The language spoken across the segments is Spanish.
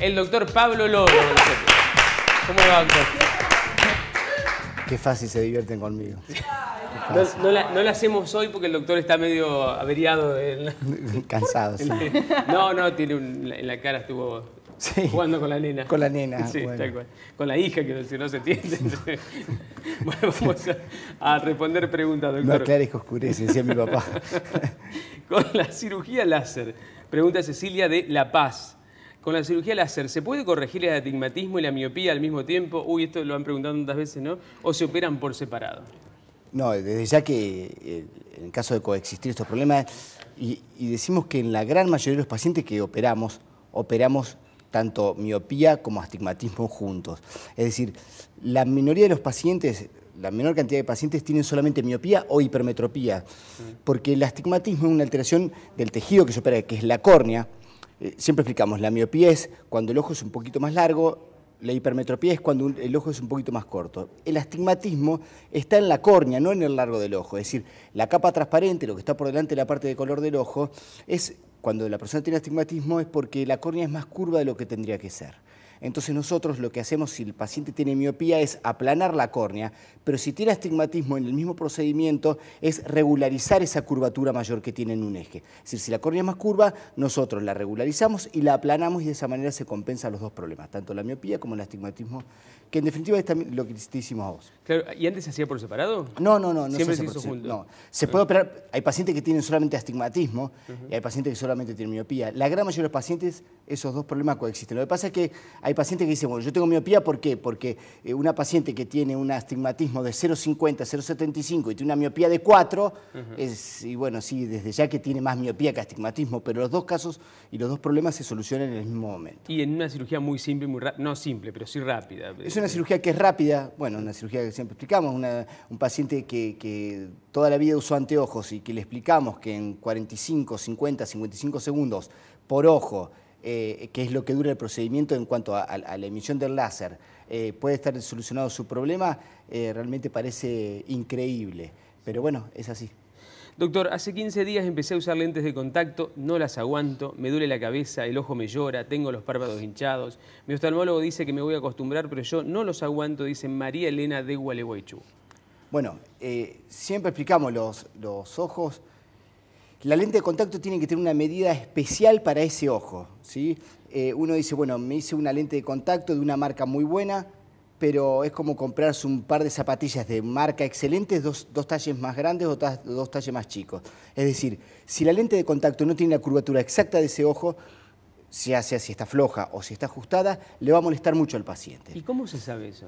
el doctor Pablo Lobo. ¿Cómo va, doctor? Qué fácil se divierten conmigo. No, no, la, hacemos hoy porque el doctor está medio averiado. Cansado, sí. No, no, tiene un, en la cara estuvo jugando con la nena. Con la nena, tal Con la hija, que no se entiende. bueno, vamos a, responder preguntas, doctor. No aclares que oscurece, decía mi papá. con la cirugía láser, pregunta Cecilia de La Paz con la cirugía láser, ¿se puede corregir el astigmatismo y la miopía al mismo tiempo? Uy, esto lo han preguntado tantas veces, ¿no? ¿O se operan por separado? No, desde ya que eh, en caso de coexistir estos problemas, y, y decimos que en la gran mayoría de los pacientes que operamos, operamos tanto miopía como astigmatismo juntos. Es decir, la minoría de los pacientes la menor cantidad de pacientes tienen solamente miopía o hipermetropía, porque el astigmatismo es una alteración del tejido que se opera, que es la córnea, eh, siempre explicamos, la miopía es cuando el ojo es un poquito más largo, la hipermetropía es cuando el ojo es un poquito más corto. El astigmatismo está en la córnea, no en el largo del ojo. Es decir, la capa transparente, lo que está por delante de la parte de color del ojo, es cuando la persona tiene astigmatismo es porque la córnea es más curva de lo que tendría que ser. Entonces nosotros lo que hacemos si el paciente tiene miopía es aplanar la córnea, pero si tiene astigmatismo en el mismo procedimiento es regularizar esa curvatura mayor que tiene en un eje. Es decir, si la córnea es más curva, nosotros la regularizamos y la aplanamos y de esa manera se compensan los dos problemas, tanto la miopía como el astigmatismo, que en definitiva es lo que te hicimos a vos. Claro, ¿y antes se hacía por separado? No, no, no. no Siempre se, hizo No. Se puede operar, hay pacientes que tienen solamente astigmatismo y hay pacientes que solamente tienen miopía. La gran mayoría de los pacientes esos dos problemas coexisten. Lo que pasa es que hay pacientes que dicen, bueno, yo tengo miopía, ¿por qué? Porque eh, una paciente que tiene un astigmatismo de 0,50, 0,75 y tiene una miopía de 4, es, y bueno, sí, desde ya que tiene más miopía que astigmatismo, pero los dos casos y los dos problemas se solucionan en el mismo momento. Y en una cirugía muy simple, muy no simple, pero sí rápida. Es una cirugía que es rápida, bueno, una cirugía que siempre explicamos, un paciente que toda la vida usó anteojos y que le explicamos que en 45, 50, 55 segundos por ojo eh, que es lo que dura el procedimiento en cuanto a, la emisión del láser, eh, puede estar solucionado su problema, eh, realmente parece increíble. Pero bueno, es así. Doctor, hace 15 días empecé a usar lentes de contacto, no las aguanto, me duele la cabeza, el ojo me llora, tengo los párpados hinchados. Mi oftalmólogo dice que me voy a acostumbrar, pero yo no los aguanto, dice María Elena de Gualeguaychú. Bueno, siempre explicamos los, los ojos la lente de contacto tiene que tener una medida especial para ese ojo. ¿sí? Eh, uno dice, bueno, me hice una lente de contacto de una marca muy buena, pero es como comprarse un par de zapatillas de marca excelentes, dos, talles más grandes o dos talles más chicos. Es decir, si la lente de contacto no tiene la curvatura exacta de ese ojo, ya sea si está floja o si está ajustada, le va a molestar mucho al paciente. ¿Y cómo se sabe eso?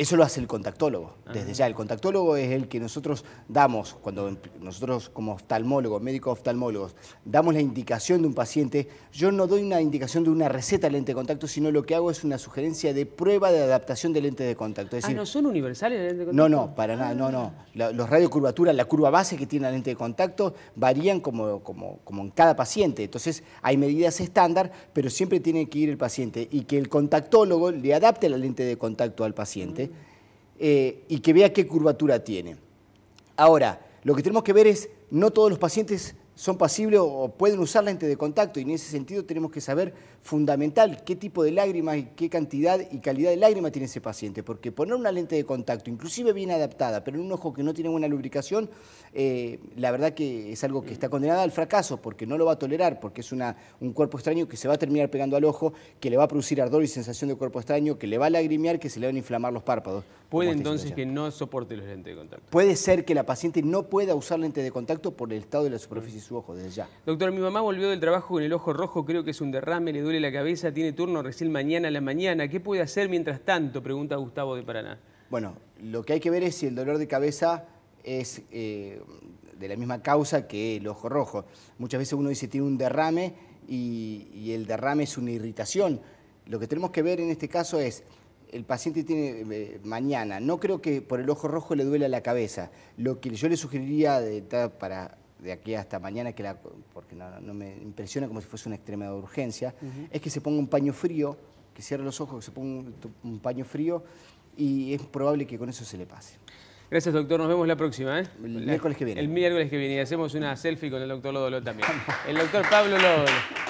Eso lo hace el contactólogo, desde ya. El contactólogo es el que nosotros damos, cuando em, nosotros como oftalmólogos, médicos oftalmólogos, damos la indicación de un paciente, yo no doy una indicación de una receta de lente de contacto, sino lo que hago es una sugerencia de prueba de adaptación del lente de contacto. ah, ¿no son universales el lente de contacto? No, no, para nada, ah. no, no. La, los radiocurvaturas, la curva base que tiene el lente de contacto, varían como, como, como en cada paciente. Entonces, hay medidas estándar, pero siempre tiene que ir el paciente y que el contactólogo le adapte la lente de contacto al paciente. Eh, y que vea qué curvatura tiene. Ahora, lo que tenemos que ver es, no todos los pacientes son pasibles o pueden usar lente de contacto y en ese sentido tenemos que saber fundamental qué tipo de lágrimas y qué cantidad y calidad de lágrima tiene ese paciente, porque poner una lente de contacto, inclusive bien adaptada, pero en un ojo que no tiene buena lubricación, eh, la verdad que es algo que está mm. condenado al fracaso, porque no lo va a tolerar, porque es un cuerpo extraño que se va a terminar pegando al ojo, que le va a producir ardor y sensación de cuerpo extraño, que le va a lagrimear, que se le van a inflamar los párpados. ¿Puede este entonces que no soporte los lentes de contacto? Puede ser que la paciente no pueda usar lentes de contacto por el estado de la superficie de su ojo, desde ya. Doctor, mi mamá volvió del trabajo con el ojo rojo, creo que es un derrame, le duele la cabeza, tiene turno recién mañana a la mañana. ¿Qué puede hacer mientras tanto? Pregunta Gustavo de Paraná. Bueno, lo que hay que ver es si el dolor de cabeza es eh, de la misma causa que el ojo rojo. Muchas veces uno dice tiene un derrame y el derrame es una irritación. Lo que tenemos que ver en este caso es el paciente tiene eh, mañana, no creo que por el ojo rojo le duela la cabeza. Lo que yo le sugeriría de, para de aquí hasta mañana, que porque no, me impresiona como si fuese una extrema de urgencia, es que se ponga un paño frío, que cierre los ojos, que se ponga un, paño frío y es probable que con eso se le pase. Gracias, doctor. Nos vemos la próxima, ¿eh? El miércoles que viene. El miércoles que viene. Y hacemos una selfie con el doctor Lodolo también. el doctor Pablo Lodolo.